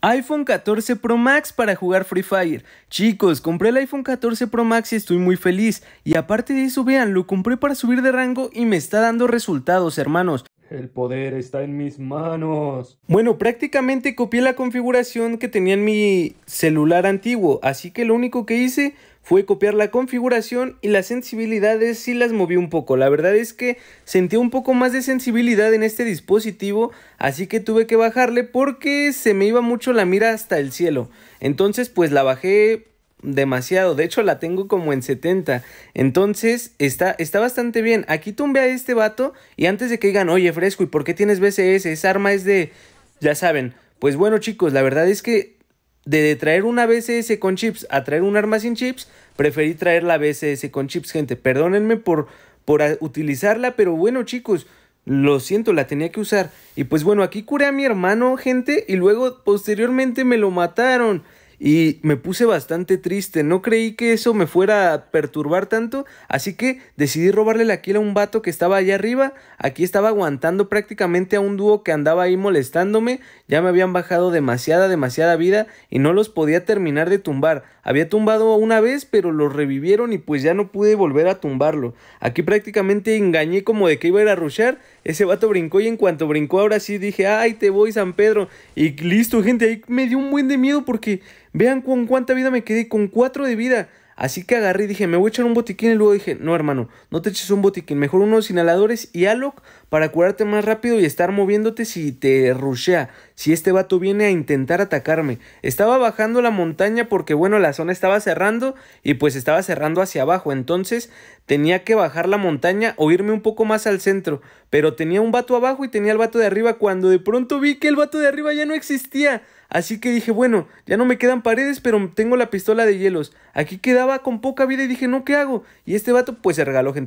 iPhone 14 Pro Max para jugar Free Fire. Chicos, compré el iPhone 14 Pro Max y estoy muy feliz. Y aparte de eso, vean, lo compré para subir de rango y me está dando resultados, hermanos. El poder está en mis manos. Bueno, prácticamente copié la configuración que tenía en mi celular antiguo, así que lo único que hice fue copiar la configuración y las sensibilidades sí las moví un poco. La verdad es que sentí un poco más de sensibilidad en este dispositivo, así que tuve que bajarle porque se me iba mucho la mira hasta el cielo. Entonces pues la bajé demasiado, de hecho la tengo como en 70. Entonces está, está bastante bien. Aquí tumbé a este vato y antes de que digan, oye fresco, ¿y por qué tienes BCS? Esa arma es de... Ya saben. Pues bueno chicos, la verdad es que de traer una BCS con chips a traer un arma sin chips, preferí traer la BCS con chips, gente. Perdónenme por, por utilizarla, pero bueno, chicos, lo siento, la tenía que usar. Y pues bueno, aquí curé a mi hermano, gente, y luego posteriormente me lo mataron y me puse bastante triste. No creí que eso me fuera a perturbar tanto, así que decidí robarle la kill a un vato que estaba allá arriba. Aquí estaba aguantando prácticamente a un dúo que andaba ahí molestándome. Ya me habían bajado demasiada, demasiada vida y no los podía terminar de tumbar. Había tumbado una vez, pero los revivieron y pues ya no pude volver a tumbarlo. Aquí prácticamente engañé como de que iba a ir a Ese vato brincó y en cuanto brincó ahora sí dije, ay, te voy San Pedro. Y listo, gente, ahí me dio un buen de miedo porque Vean con cuánta vida me quedé, con cuatro de vida. Así que agarré y dije, me voy a echar un botiquín. Y luego dije, no, hermano, no te eches un botiquín. Mejor unos inhaladores y Alok para curarte más rápido y estar moviéndote si te rushea si este vato viene a intentar atacarme. Estaba bajando la montaña porque, bueno, la zona estaba cerrando y pues estaba cerrando hacia abajo. Entonces tenía que bajar la montaña o irme un poco más al centro. Pero tenía un vato abajo y tenía el vato de arriba cuando de pronto vi que el vato de arriba ya no existía. Así que dije, bueno, ya no me quedan paredes, pero tengo la pistola de hielos. Aquí quedaba con poca vida y dije, no, ¿qué hago? Y este vato pues se regaló gente.